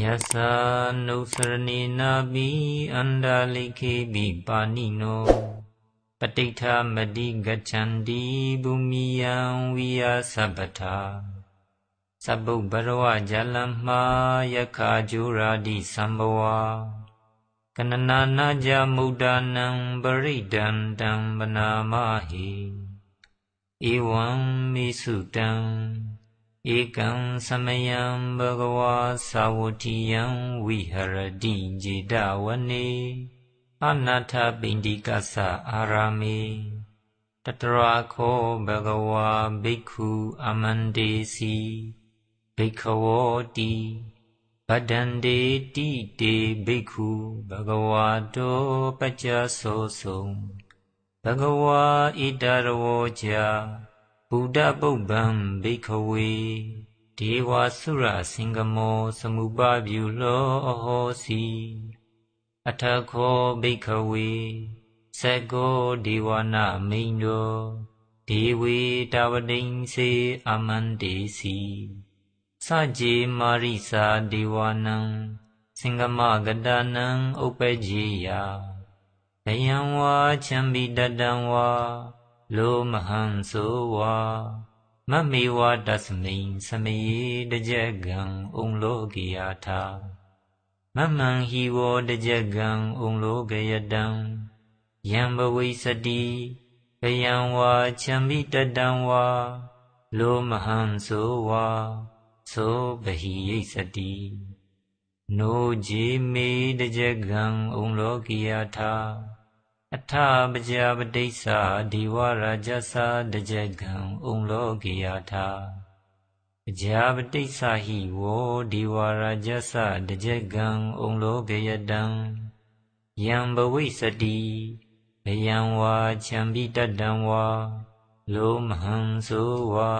ယသနုသရဏေနာပိအန္တလိခေပိပါဏိနောပဋိဋ္ဌမတိဂစ္ဆန္တိဘူမိယံဝိယသဗ္ဗထာသဗ္ဗုဘရဝဂျလမ္မာယခာဂျူရာတိသံဘဝါကနနာနာကြမုဒ္ဒနံပရိဒံတံပနာမဟိဧဝံမိစုတံဧကံသမယံဘဂဝါသာဝတိယံဝိဟရတိဂျေတဝနေအနာထပိန္တိကသအာရာမေတတရာခောဘဂဝါဘိက္ခုအမန္တေစီဘိက္ခဝောတိဗဒန္တေတိတေဘိက္ခုဘဂဝါတောပัจจသောဆုံးဘဂဝါဣတရဝောကြာဗုဒ္ဓပုပ္ပံဘိခဝေဒေဝာစုရစင်္ဂမောစမုပဗျူလောအဟောစီအထခောဘိခဝေသကောဒေဝနာမိန်တော်ဒေဝေတဝတိန်စေအမန္တေစီစကြေမာရိစာဒေဝနံစင်္ဂမဂတနံဥပ္ပကြေယဘယံဝါချံပိတတံဝါလောမဟံသောဝါမမေဝတသမိန်သမေတကြကံဩလောကိယာထာမမံဟိဝောတကြကံဩလောကယတံယံဘဝိစတိဘယံဝါချံမိတတံဝါလောမဟံသောဝါသောဘဟိယိစတိနောဂျေမေတကြကံဩလောကိယာထာအထာပကြပဒိသဒီဝရာဇသတကြကံဥံလောကိယထာပကြပဒိသဟိဝောဒီဝရာဇသတကြကံဥံလောကိယတံယံဘဝိစတိဘယံဝါခြံပိတတံဝါလောမဟံဆိုဝါ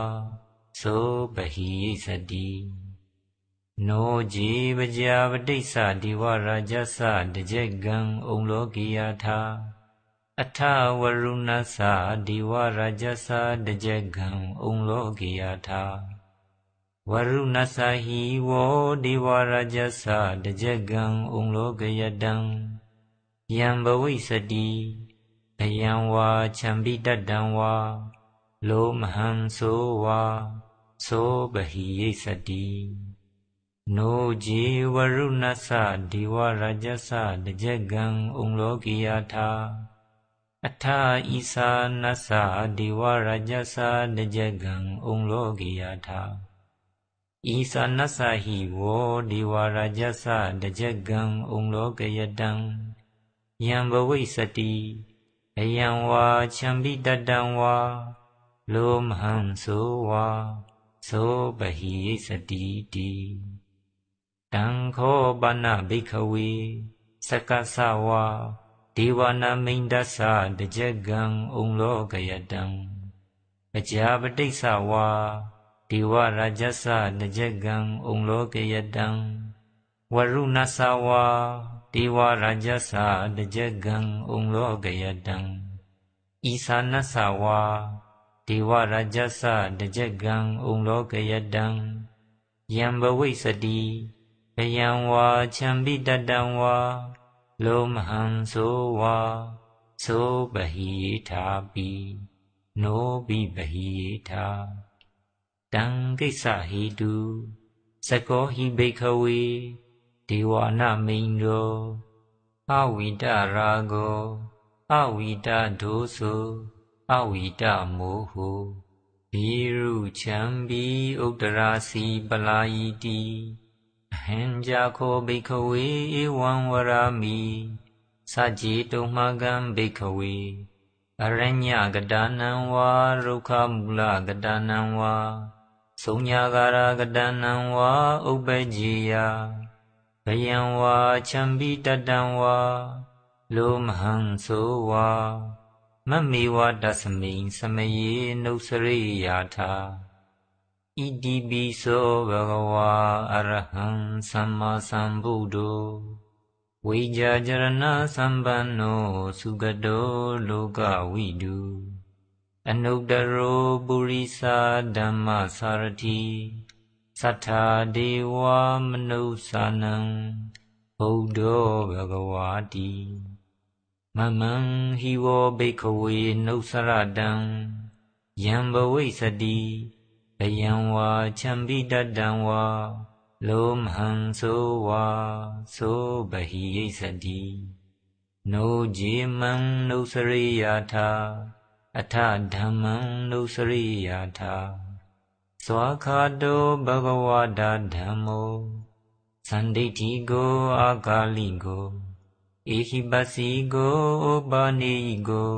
သောပဟိစတိနောဂျီပကြပဒိသဒီဝရာဇသတကြကံဥံလောကိယထာအထဝရုဏသဒီဝရကြသတကြကံဩလောကိယထာဝရုဏသဟိဝောဒီဝရကြသတကြကံဩလောကယတံယံဘဝိစတိအယံဝါခြံပိတတံဝါလောမဟံဆိုဝါသောဘဟိယိစတိနောဂျေဝရုဏသဒီဝရကြသတကြကံဩလောကိယထာအထာဤသာနသဒေဝရจสာတကြကံဩလောကိယထာဤသာနသဟိဝောဒေဝရจสာတကြကံဩလောကယတံယံဘဝိစတိအယံဝါချံပိတတံဝါလောမဟံသောဝါသောပဟိယစတိတိတံခောပနဘိခဝေစကသဝါဒေဝနာမိန်ဒသတကြကံဩလောကယတံအကြာပတိစ္ဆဝါဒေဝရာဇသတကြကံဩလောကယတံဝရုဏသဝါဒေဝရာဇသတကြကံဩလောကယတံဤသနသဝါဒေဝရာဇသတကြကံဩလောကယတံယံဘဝိစတိဘယံဝါခြံပိတတံဝါလောမဟံသောဝါသောပဟိထာပိနောဘိပဟိထာတံကိစ္စဟိတုသကောဟိဘိခဝေဒေဝနာမိန်ရောအဝိတရာဂောအဝိတဒုစုအဝိတမောဟုဘိရုချံဘိဥဒ္ဒရာစီပလာယီတိဟံကြာခောဘိခဝေဧဝံဝရမိစัจ ्जे တုမကံဘိခဝေအရညကတာနံဝါဒုက္ခမူလကတာနံဝါသုံညာကာရကတာနံဝါဥပ္ပကြေယဘယံဝါချံပိတတံဝါလောမဟံဆိုဝါမမေဝတသမိံစမယေနုစရိယာထာဣတိပိသောဘဂဝါအရဟံသမ္မာသမ္ဗုဒ္ဓောဝိဇာจรณะสัมปันโนสุกโตโลกวิดูอนุตตโรปุริสาธัมมสารถิสัทธาเทวามนุสสานังพุทโธภควาติမမံဟိဝောဘိခဝေနှုတ်ဆရတံယံဘဝိစတိဒယံဝါချံပိတတံဝါလောမဟံသောဝါသောဘဟိယိသတိနောဇေမံနုစရိယာထာအထဓမ္မံနုစရိယာထာသွာခါတောဘဂဝတာဓမ္မောသန္ဒိဋ္ဌိကိုအာကာလိကိုဧခိပစီကိုဥပါနေကို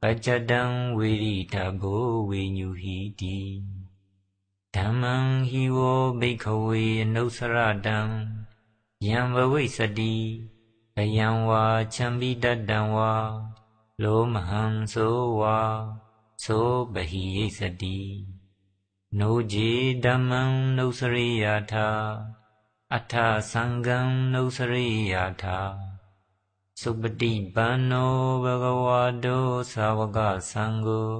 ပัจจတံဝိရိတဘောဝေညုဟိတိဓမ္မံဟိဝောဘိခဝေအနုစရတံယံဘဝိစတိဘယံဝါချံပိတတံဝါလောမဟံသောဝါသောဘဟိယိစတိနောဂျေဓမ္မံနုစရိယာထာအထသံဃံနုစရိယာထာသုပတိပန္နောဘဂဝါတောသာဝကသံဃော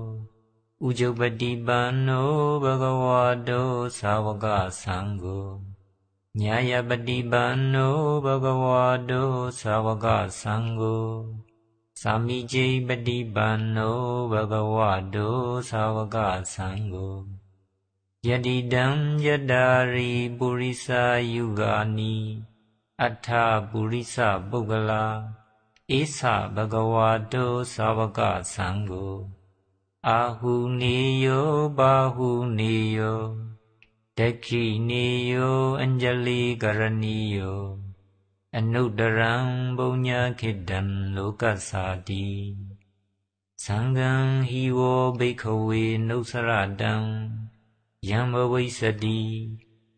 ဥจุပတိပန်နောဘဂဝါတောသာဝကသံဃောညာယပတိပန်နောဘဂဝါတောသာဝကသံဃောသာမိจิပတိပန်နောဘဂဝါတောသာဝကသံဃောယတိတံယတာရိပုရိစာယုဂာနိအထပုရိစပုဂ္ဂလာဧသဘဂဝါတောသာဝကသံဃောအာဟုနိယောဘာဟုနိယောဒက္ခိနိယောအัญจလီကရဏီယောအနုတရံဘုံညာခိတံလောကသာတိသံဃံဟိဝောဘိခဝေနုစရတံယံဘဝိစတိ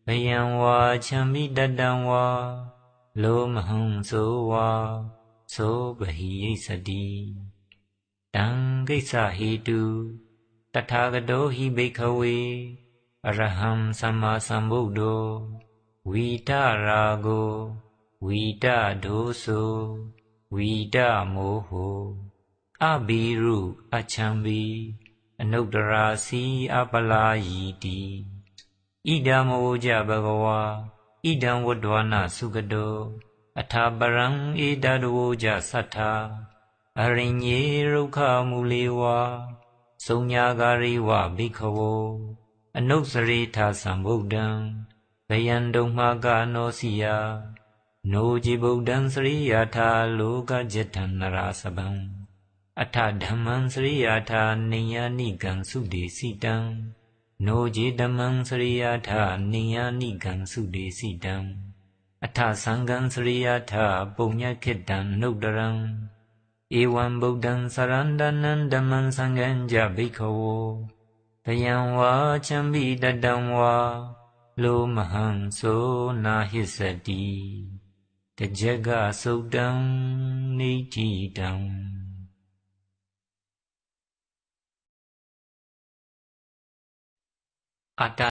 ဘယံဝါချံမိတတံဝါလောမဟံသောဝါသောဘဟိယိစတိတံကိစ္စဟေတုတထာဂတောဟိဘိခဝေအရဟံသမ္မာသမ္ဗုဒ္ဓောဝီတရာဂောဝီတဒုစုဝီတမောဟုအဘိရုအချံဘီအနုတ္တရာစီအပလာယီတိဣဒံမောကြဘဂဝါဣဒံဝဒ္ဒဝနာစုကတောအထာပရံဧတတဝောကြသတ္ထာအရိညေရုခမူလေဝါစုံညာဂာရိဝဘိခဝောအနုစရိထာသံဗုဒ္ဓံဗယံတုံမာကနောစီယာနောจิဗုဒ္ဓံစရိယာထာလောကจิตတံနရာစပံအထဓမ္မံစရိယာထာနိယာနိကံစုတိစီတံနောจิဓမ္မံစရိယာထာနိယာနိကံစုတိစီတံအထသံဃံစရိယာထာပုံညခေတံနုဒရံဧဝံဗုဒ္ဓံသရန္တနံဓမ္မံသံဃံကြဘိက္ခဝောတယံဝါချံပိတတံဝါလောမဟံသောနာဟိစတိတကြကသုတ်တံနိတိတံအတ